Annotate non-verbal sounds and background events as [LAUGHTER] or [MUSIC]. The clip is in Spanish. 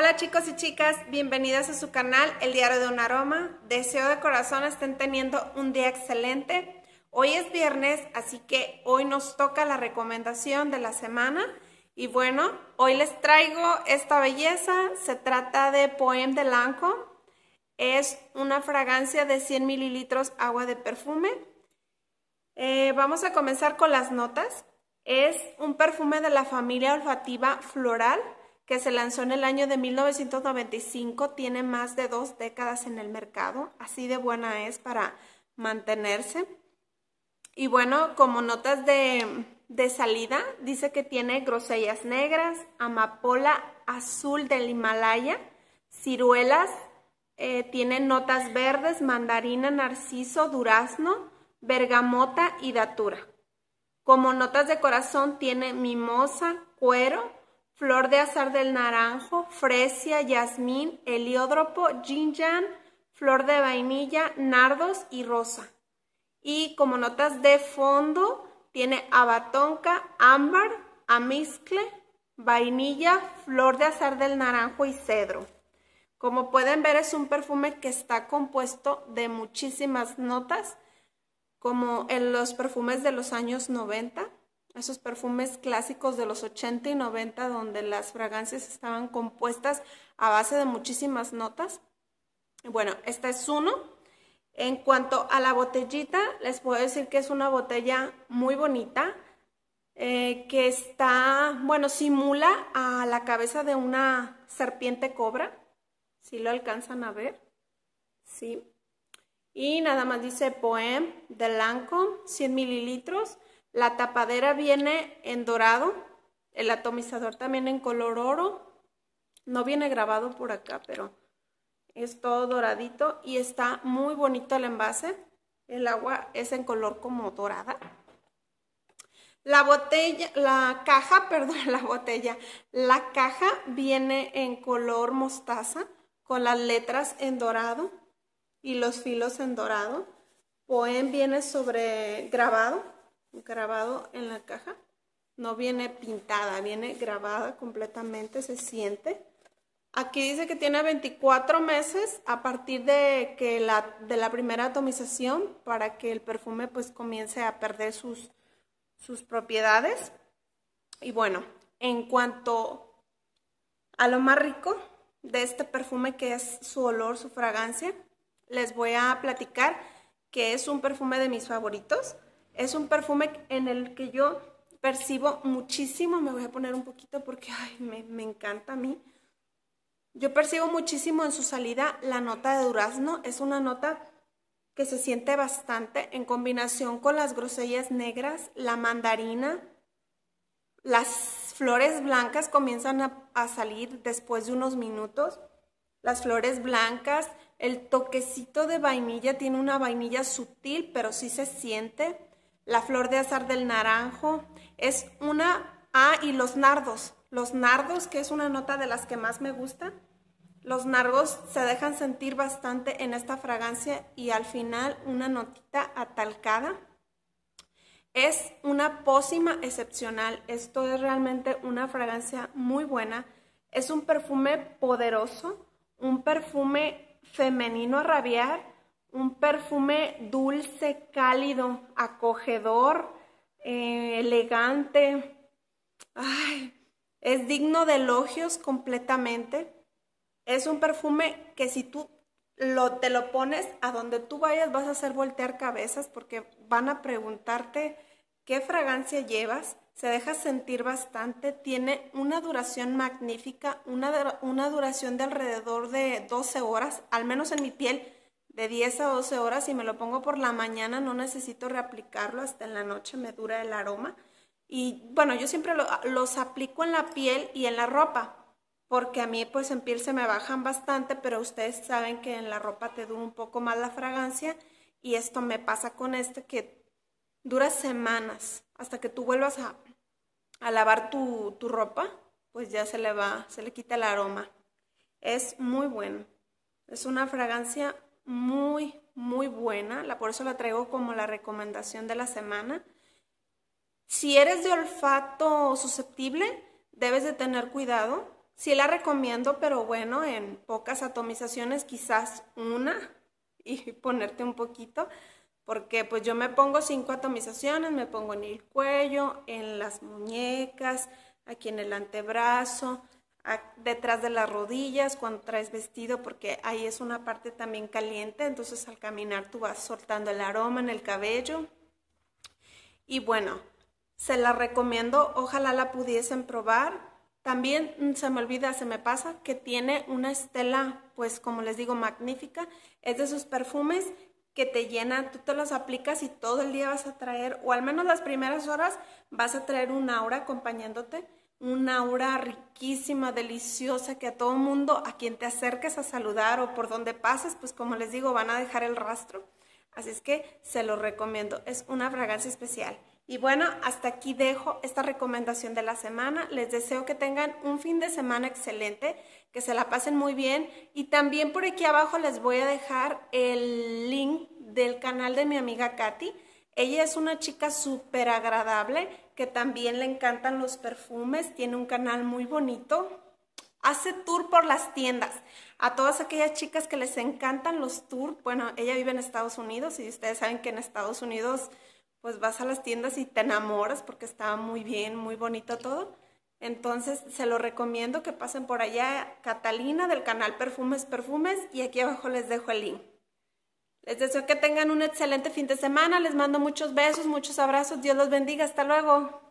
Hola chicos y chicas, bienvenidas a su canal El Diario de un Aroma. Deseo de corazón estén teniendo un día excelente. Hoy es viernes, así que hoy nos toca la recomendación de la semana. Y bueno, hoy les traigo esta belleza. Se trata de Poem de Lanco. Es una fragancia de 100 mililitros agua de perfume. Eh, vamos a comenzar con las notas. Es un perfume de la familia olfativa floral que se lanzó en el año de 1995, tiene más de dos décadas en el mercado, así de buena es para mantenerse. Y bueno, como notas de, salida, dice que tiene grosellas negras, amapola azul del Himalaya, ciruelas, eh, tiene notas verdes, mandarina, narciso, durazno, bergamota y datura. Como notas de corazón tiene mimosa, cuero, flor de azar del naranjo, fresia, jazmín, heliódropo, yin-yang, flor de vainilla, nardos y rosa. Y como notas de fondo tiene abatonca, ámbar, amizcle, vainilla, flor de azar del naranjo y cedro. Como pueden ver es un perfume que está compuesto de muchísimas notas, como en los perfumes de los años 90 esos perfumes clásicos de los 80 y 90 donde las fragancias estaban compuestas a base de muchísimas notas. Bueno, esta es uno. En cuanto a la botellita, les puedo decir que es una botella muy bonita, eh, que está, bueno, simula a la cabeza de una serpiente cobra, si lo alcanzan a ver, sí. Y nada más dice Poem de Lancome, 100 mililitros, la tapadera viene en dorado, el atomizador también en color oro. No viene grabado por acá, pero es todo doradito y está muy bonito el envase. El agua es en color como dorada. La botella, la caja, [LAUGHS] perdón, la botella. La caja viene en color mostaza con las letras en dorado y los filos en dorado. Poem viene sobre grabado grabado en la caja. No viene pintada, viene grabada completamente, se siente. Aquí dice que tiene 24 meses a partir de, que la, de la primera atomización para que el perfume pues comience a perder sus, sus propiedades. Y bueno, en cuanto a lo más rico de este perfume que es su olor, su fragancia, les voy a platicar que es un perfume de mis favoritos. Es un perfume en el que yo percibo muchísimo, me voy a poner un poquito porque me, encanta a mí. Yo percibo muchísimo en su salida la nota de durazno, es una nota que se siente bastante en combinación con las grosellas negras, la mandarina, las flores blancas comienzan a, a, salir después de unos minutos, las flores blancas, el toquecito de vainilla tiene una vainilla sutil pero sí se siente, la flor de azar del naranjo, es una, ah, y los nardos, los nardos, que es una nota de las que más me gusta. Los nardos se dejan sentir bastante en esta fragancia y al final una notita atalcada. Es una pócima excepcional. Esto es realmente una fragancia muy buena. Es un perfume poderoso, un perfume femenino a rabiar un perfume dulce, cálido, acogedor, eh, elegante. es digno de elogios completamente. Es un perfume que si tú lo, te lo pones a donde tú vayas vas a hacer voltear cabezas porque van a preguntarte qué fragancia llevas. Se deja sentir bastante, tiene una duración magnífica, una, una duración de alrededor de 12 horas, al menos en mi piel de 10 a 12 horas. y me lo pongo por la mañana, no necesito reaplicarlo, hasta en la noche me dura el aroma. Y bueno, yo siempre los aplico en la piel y en la ropa, porque a mí pues en piel se me bajan bastante, pero ustedes saben que en la ropa te dura un poco más la fragancia y esto me pasa con este que dura semanas hasta que tú vuelvas a, lavar tu, tu, ropa, pues ya se le va, se le quita el aroma. Es muy bueno. Es una fragancia muy, muy buena, la, por eso la traigo como la recomendación de la semana. Si eres de olfato susceptible, debes de tener cuidado. si la recomiendo, pero bueno, en pocas atomizaciones, quizás una y [LAUGHS] ponerte un poquito, porque pues yo me pongo cinco atomizaciones, me pongo en el cuello, en las muñecas, aquí en el antebrazo, detrás de las rodillas, cuando traes vestido, porque ahí es una parte también caliente, entonces al caminar tú vas soltando el aroma en el cabello. Y bueno, se la recomiendo, ojalá la pudiesen probar. También mm, se me olvida, se me pasa, que tiene una estela, pues como les digo, magnífica. Es de sus perfumes que te llenan, tú te los aplicas y todo el día vas a traer, o al menos las primeras horas, vas a traer un aura acompañándote una aura riquísima, deliciosa, que a todo mundo, a quien te acerques a saludar o por donde pases, pues como les digo, van a dejar el rastro. Así es que se lo recomiendo, es una fragancia especial. Y bueno, hasta aquí dejo esta recomendación de la semana. Les deseo que tengan un fin de semana excelente, que se la pasen muy bien. Y también por aquí abajo les voy a dejar el link del canal de mi amiga Katy ella es una chica súper agradable que también le encantan los perfumes, tiene un canal muy bonito. Hace tour por las tiendas. A todas aquellas chicas que les encantan los tours, bueno, ella vive en Estados Unidos y ustedes saben que en Estados Unidos pues vas a las tiendas y te enamoras porque está muy bien, muy bonito todo. Entonces se lo recomiendo que pasen por allá, Catalina del canal Perfumes Perfumes y aquí abajo les dejo el link. Les deseo que tengan un excelente fin de semana. Les mando muchos besos, muchos abrazos. Dios los bendiga. Hasta luego.